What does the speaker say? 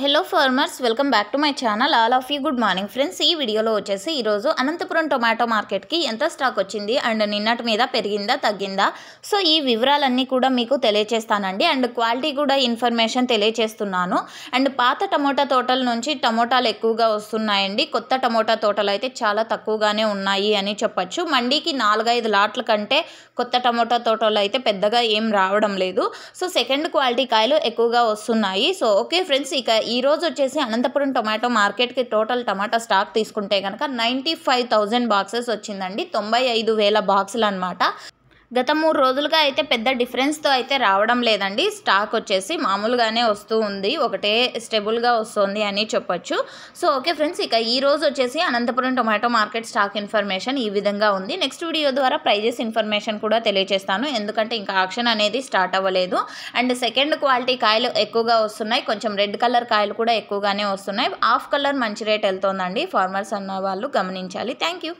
hello farmers welcome back to my channel all of you good morning friends ఈ వీడియోలో వచ్చేసి ఈరోజు Anantapuram tomato మార్కెట్కి ఎంత స్టాక్ వచ్చింది అండ్ నిన్నటి మీద పెరిగిందా తగ్గిందా సో ఈ వివరాలన్నీ కూడా మీకు తెలియచేస్తానండి అండ్ క్వాలిటీ కూడా ఇన్ఫర్మేషన్ తెలియచేస్తున్నాను అండ్ పాత టమోటా తోటల నుంచి టమోటాలు ఎక్కువగా వస్తున్నాయండి కొత్త టమోటా తోటలు అయితే చాలా తక్కువగానే ఉన్నాయి అని చెప్పచ్చు మండీకి నాలుగైదు లాట్ల కంటే కొత్త టమోటా తోటలు అయితే పెద్దగా ఏం రావడం లేదు సో సెకండ్ క్వాలిటీ కాయలు ఎక్కువగా వస్తున్నాయి సో ఓకే ఫ్రెండ్స్ ఇక ఈరోజు వచ్చేసి అనంతపురం టొమాటో మార్కెట్కి టోటల్ టమాటా స్టాక్ తీసుకుంటే కనుక నైంటీ ఫైవ్ థౌజండ్ బాక్సెస్ వచ్చిందండి తొంభై ఐదు వేల బాక్సులు అనమాట గత మూడు రోజులుగా అయితే పెద్ద డిఫరెన్స్తో అయితే రావడం లేదండి స్టాక్ వచ్చేసి మామూలుగానే వస్తూ ఉంది ఒకటే స్టెబుల్గా వస్తుంది అని చెప్పొచ్చు సో ఓకే ఫ్రెండ్స్ ఇక ఈ రోజు వచ్చేసి Anantapuram tomato market stock information ఈ విధంగా ఉంది నెక్స్ట్ వీడియో ద్వారా ప్రైజెస్ ఇన్ఫర్మేషన్ కూడా తెలియజేస్తాను ఎందుకంటే ఇంకా ఆక్షన్ అనేది స్టార్ట్ అవ్వలేదు అండ్ సెకండ్ క్వాలిటీ కాయలు ఎక్కువగా వస్తున్నాయి కొంచెం రెడ్ కలర్ కాయలు కూడా ఎక్కువగానే వస్తున్నాయి హాఫ్ కలర్ మంచి రేట్ వెళ్తోందండి ఫార్మర్స్ అన్న వాళ్ళు గమనించాలి థ్యాంక్ యూ